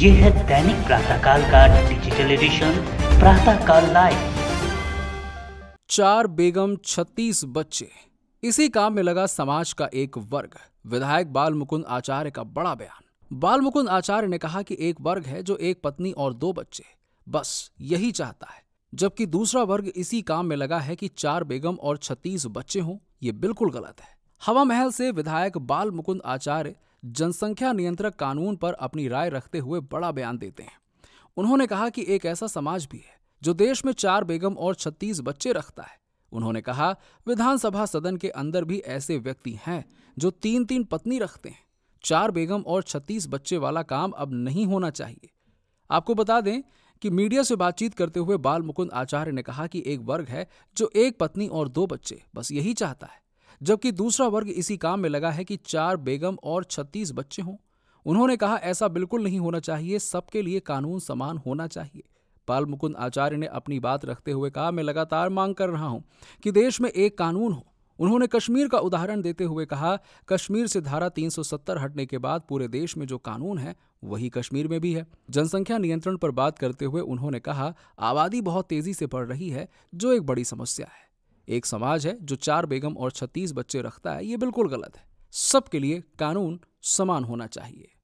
ये है दैनिक प्रातःकाल का डिजिटल एडिशन प्रातःकाल लाइव चार बेगम छत्तीस बच्चे इसी काम में लगा समाज का एक वर्ग विधायक बाल मुकुंद आचार्य का बड़ा बयान बाल मुकुंद आचार्य ने कहा कि एक वर्ग है जो एक पत्नी और दो बच्चे बस यही चाहता है जबकि दूसरा वर्ग इसी काम में लगा है कि चार बेगम और छत्तीस बच्चे हों ये बिल्कुल गलत है हवा महल से विधायक बाल मुकुंद आचार्य जनसंख्या नियंत्रक कानून पर अपनी राय रखते हुए बड़ा बयान देते हैं उन्होंने कहा कि एक ऐसा समाज भी है जो देश में चार बेगम और छत्तीस बच्चे रखता है उन्होंने कहा विधानसभा सदन के अंदर भी ऐसे व्यक्ति हैं जो तीन तीन पत्नी रखते हैं चार बेगम और छत्तीस बच्चे वाला काम अब नहीं होना चाहिए आपको बता दें कि मीडिया से बातचीत करते हुए बाल मुकुंद आचार्य ने कहा कि एक वर्ग है जो एक पत्नी और दो बच्चे बस यही चाहता है जबकि दूसरा वर्ग इसी काम में लगा है कि चार बेगम और छत्तीस बच्चे हों उन्होंने कहा ऐसा बिल्कुल नहीं होना चाहिए सबके लिए कानून समान होना चाहिए पाल मुकुंद आचार्य ने अपनी बात रखते हुए कहा मैं लगातार मांग कर रहा हूं कि देश में एक कानून हो उन्होंने कश्मीर का उदाहरण देते हुए कहा कश्मीर से धारा 370 हटने के बाद पूरे देश में जो कानून है वही कश्मीर में भी है जनसंख्या नियंत्रण पर बात करते हुए उन्होंने कहा आबादी बहुत तेजी से बढ़ रही है जो एक बड़ी समस्या है एक समाज है जो चार बेगम और छत्तीस बच्चे रखता है ये बिल्कुल गलत है सबके लिए कानून समान होना चाहिए